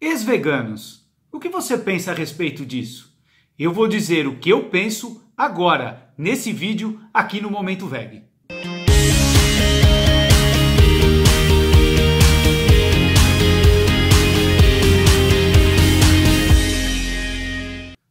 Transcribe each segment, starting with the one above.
Ex-veganos, o que você pensa a respeito disso? Eu vou dizer o que eu penso agora, nesse vídeo, aqui no Momento Veg.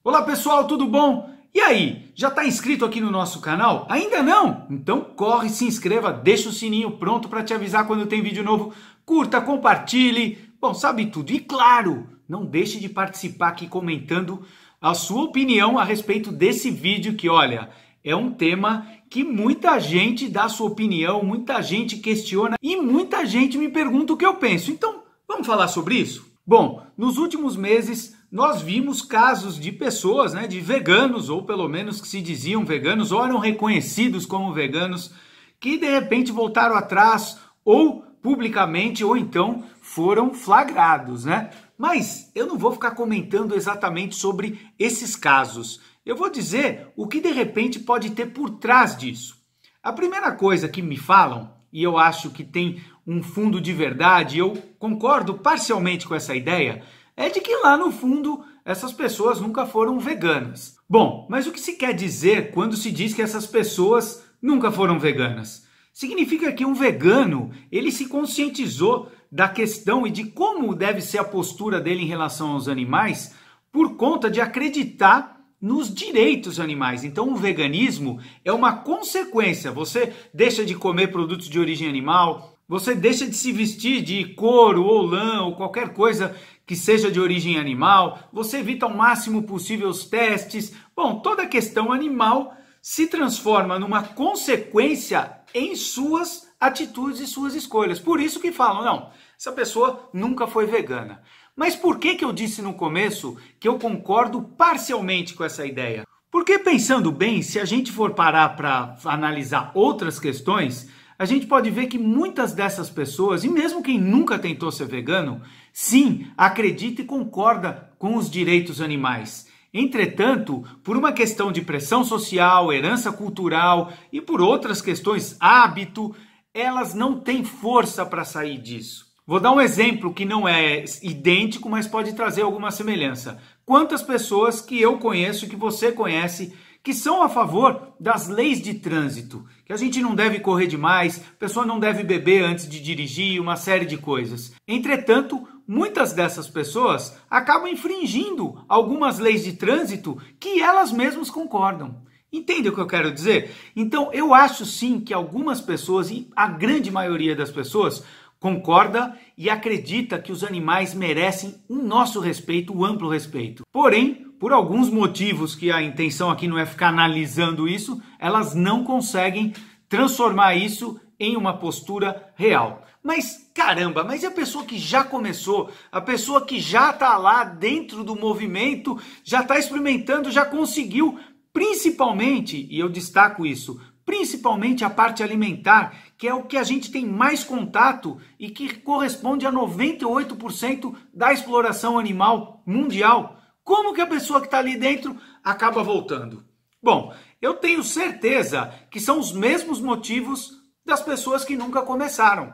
Olá pessoal, tudo bom? E aí, já está inscrito aqui no nosso canal? Ainda não? Então corre, se inscreva, deixa o sininho pronto para te avisar quando tem vídeo novo, curta, compartilhe, Bom, sabe tudo. E claro, não deixe de participar aqui comentando a sua opinião a respeito desse vídeo que, olha, é um tema que muita gente dá sua opinião, muita gente questiona e muita gente me pergunta o que eu penso. Então, vamos falar sobre isso? Bom, nos últimos meses nós vimos casos de pessoas, né, de veganos ou pelo menos que se diziam veganos ou eram reconhecidos como veganos, que de repente voltaram atrás ou publicamente ou então foram flagrados, né? Mas eu não vou ficar comentando exatamente sobre esses casos. Eu vou dizer o que de repente pode ter por trás disso. A primeira coisa que me falam, e eu acho que tem um fundo de verdade, eu concordo parcialmente com essa ideia, é de que lá no fundo essas pessoas nunca foram veganas. Bom, mas o que se quer dizer quando se diz que essas pessoas nunca foram veganas? Significa que um vegano, ele se conscientizou da questão e de como deve ser a postura dele em relação aos animais por conta de acreditar nos direitos animais. Então, o veganismo é uma consequência. Você deixa de comer produtos de origem animal, você deixa de se vestir de couro ou lã ou qualquer coisa que seja de origem animal, você evita ao máximo possível os testes. Bom, toda a questão animal se transforma numa consequência em suas atitudes e suas escolhas. Por isso que falam, não, essa pessoa nunca foi vegana. Mas por que, que eu disse no começo que eu concordo parcialmente com essa ideia? Porque pensando bem, se a gente for parar para analisar outras questões, a gente pode ver que muitas dessas pessoas, e mesmo quem nunca tentou ser vegano, sim, acredita e concorda com os direitos animais. Entretanto, por uma questão de pressão social, herança cultural e por outras questões hábito, elas não têm força para sair disso. Vou dar um exemplo que não é idêntico, mas pode trazer alguma semelhança. Quantas pessoas que eu conheço, que você conhece, que são a favor das leis de trânsito, que a gente não deve correr demais, a pessoa não deve beber antes de dirigir, uma série de coisas. Entretanto, muitas dessas pessoas acabam infringindo algumas leis de trânsito que elas mesmas concordam. Entende o que eu quero dizer? Então, eu acho sim que algumas pessoas, e a grande maioria das pessoas, concorda e acredita que os animais merecem o um nosso respeito, o um amplo respeito. Porém, por alguns motivos que a intenção aqui não é ficar analisando isso, elas não conseguem transformar isso em uma postura real. Mas caramba, mas e a pessoa que já começou, a pessoa que já está lá dentro do movimento, já está experimentando, já conseguiu, principalmente, e eu destaco isso, principalmente a parte alimentar, que é o que a gente tem mais contato e que corresponde a 98% da exploração animal mundial. Como que a pessoa que está ali dentro acaba voltando? Bom, eu tenho certeza que são os mesmos motivos das pessoas que nunca começaram.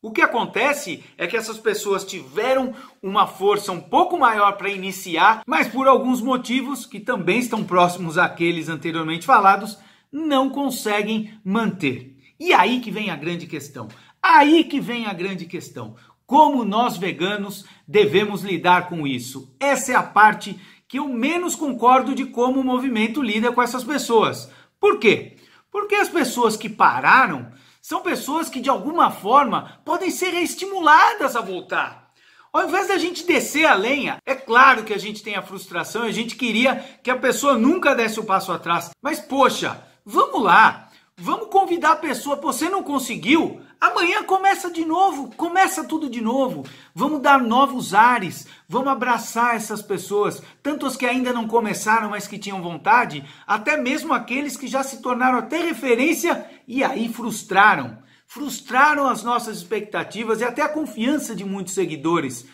O que acontece é que essas pessoas tiveram uma força um pouco maior para iniciar, mas por alguns motivos que também estão próximos àqueles anteriormente falados, não conseguem manter. E aí que vem a grande questão. Aí que vem a grande questão. Como nós veganos devemos lidar com isso? Essa é a parte que eu menos concordo de como o movimento lida com essas pessoas. Por quê? Porque as pessoas que pararam são pessoas que de alguma forma podem ser estimuladas a voltar. Ao invés da gente descer a lenha, é claro que a gente tem a frustração, a gente queria que a pessoa nunca desse o um passo atrás. Mas poxa, vamos lá. Vamos convidar a pessoa, você não conseguiu? Amanhã começa de novo, começa tudo de novo. Vamos dar novos ares, vamos abraçar essas pessoas, tanto as que ainda não começaram, mas que tinham vontade, até mesmo aqueles que já se tornaram até referência e aí frustraram. Frustraram as nossas expectativas e até a confiança de muitos seguidores.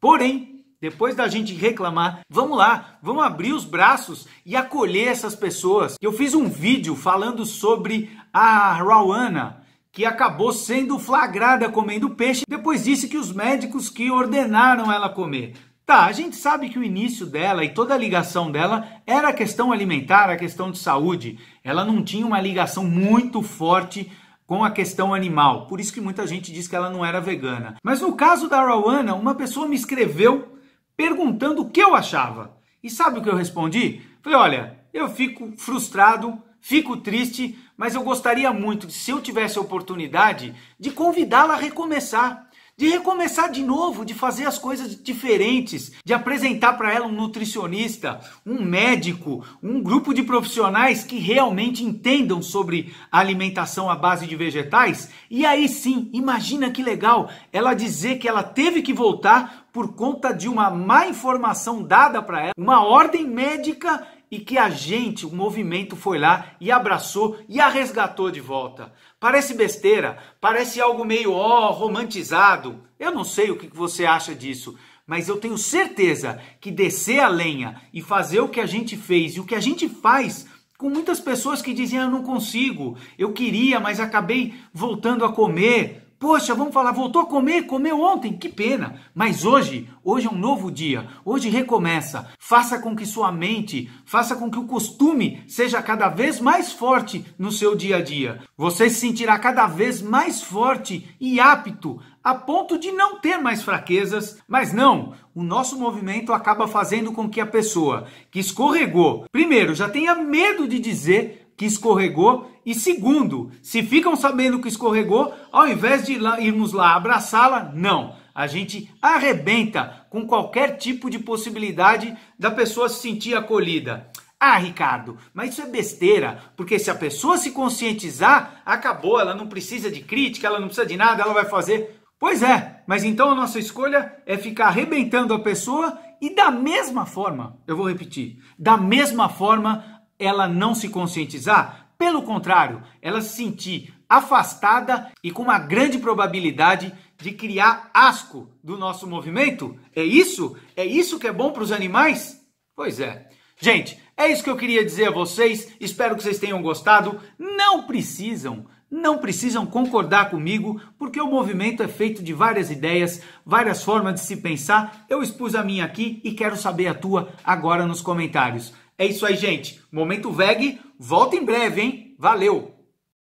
Porém, depois da gente reclamar, vamos lá, vamos abrir os braços e acolher essas pessoas. Eu fiz um vídeo falando sobre a Rawana, que acabou sendo flagrada comendo peixe, depois disse que os médicos que ordenaram ela comer. Tá, a gente sabe que o início dela e toda a ligação dela era a questão alimentar, a questão de saúde. Ela não tinha uma ligação muito forte com a questão animal. Por isso que muita gente diz que ela não era vegana. Mas no caso da Rawana, uma pessoa me escreveu perguntando o que eu achava. E sabe o que eu respondi? Falei: olha, eu fico frustrado, fico triste, mas eu gostaria muito, se eu tivesse a oportunidade, de convidá-la a recomeçar de recomeçar de novo, de fazer as coisas diferentes, de apresentar para ela um nutricionista, um médico, um grupo de profissionais que realmente entendam sobre alimentação à base de vegetais. E aí sim, imagina que legal ela dizer que ela teve que voltar por conta de uma má informação dada para ela, uma ordem médica e que a gente, o movimento foi lá e abraçou e a resgatou de volta. Parece besteira, parece algo meio ó, oh, romantizado. Eu não sei o que você acha disso, mas eu tenho certeza que descer a lenha e fazer o que a gente fez e o que a gente faz com muitas pessoas que diziam ah, eu não consigo, eu queria, mas acabei voltando a comer, Poxa, vamos falar, voltou a comer, comeu ontem, que pena. Mas hoje, hoje é um novo dia, hoje recomeça. Faça com que sua mente, faça com que o costume seja cada vez mais forte no seu dia a dia. Você se sentirá cada vez mais forte e apto a ponto de não ter mais fraquezas, mas não, o nosso movimento acaba fazendo com que a pessoa que escorregou, primeiro, já tenha medo de dizer que escorregou. E segundo, se ficam sabendo que escorregou, ao invés de irmos lá abraçá-la, não. A gente arrebenta com qualquer tipo de possibilidade da pessoa se sentir acolhida. Ah, Ricardo, mas isso é besteira, porque se a pessoa se conscientizar, acabou, ela não precisa de crítica, ela não precisa de nada, ela vai fazer. Pois é, mas então a nossa escolha é ficar arrebentando a pessoa e da mesma forma, eu vou repetir, da mesma forma ela não se conscientizar? Pelo contrário, ela se sentir afastada e com uma grande probabilidade de criar asco do nosso movimento? É isso? É isso que é bom para os animais? Pois é. Gente, é isso que eu queria dizer a vocês. Espero que vocês tenham gostado. Não precisam, não precisam concordar comigo, porque o movimento é feito de várias ideias, várias formas de se pensar. Eu expus a minha aqui e quero saber a tua agora nos comentários. É isso aí, gente. Momento VEG. Volta em breve, hein? Valeu!